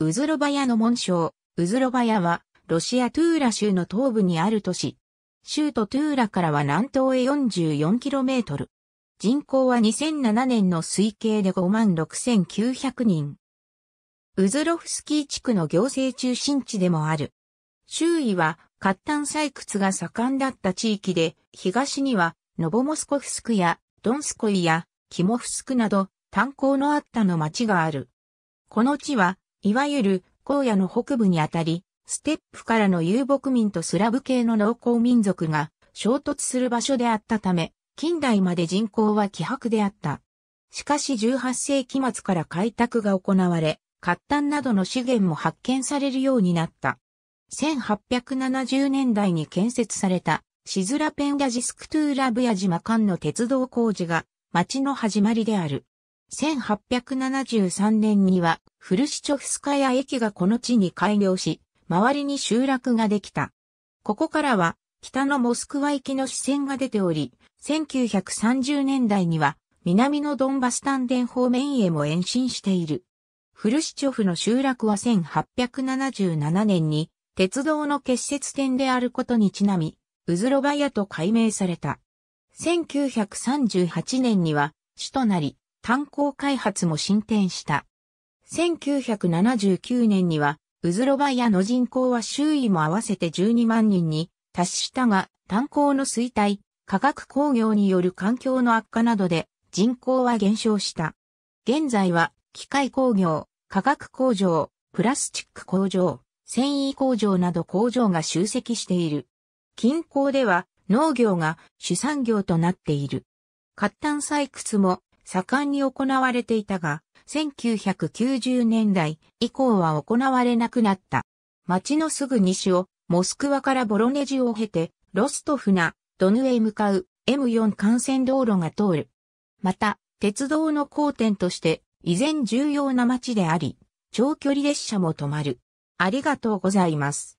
ウズロバヤの紋章、ウズロバヤは、ロシアトゥーラ州の東部にある都市。州都トゥーラからは南東へ 44km。人口は2007年の推計で56,900人。ウズロフスキー地区の行政中心地でもある。周囲は、活炭採掘が盛んだった地域で、東には、ノボモスコフスクや、ドンスコイや、キモフスクなど、炭鉱のあったの町がある。この地は、いわゆる荒野の北部にあたり、ステップからの遊牧民とスラブ系の農耕民族が衝突する場所であったため、近代まで人口は希薄であった。しかし18世紀末から開拓が行われ、活炭などの資源も発見されるようになった。1870年代に建設されたシズラペンヤジスクトゥーラブヤ島間の鉄道工事が町の始まりである。1873年にはフルシチョフスカヤ駅がこの地に開業し、周りに集落ができた。ここからは、北のモスクワ行きの視線が出ており、1930年代には、南のドンバス丹田方面へも延伸している。フルシチョフの集落は1877年に、鉄道の結節点であることにちなみ、ウズロバヤと改名された。1938年には、首となり、炭鉱開発も進展した。1979年には、ウズロバヤの人口は周囲も合わせて12万人に達したが、炭鉱の衰退、化学工業による環境の悪化などで人口は減少した。現在は機械工業、化学工場、プラスチック工場、繊維工場など工場が集積している。近郊では農業が主産業となっている。活炭採掘も盛んに行われていたが、1990年代以降は行われなくなった。町のすぐ西を、モスクワからボロネジを経て、ロストフナ、ドヌへ向かう M4 幹線道路が通る。また、鉄道の交点として依然重要な街であり、長距離列車も止まる。ありがとうございます。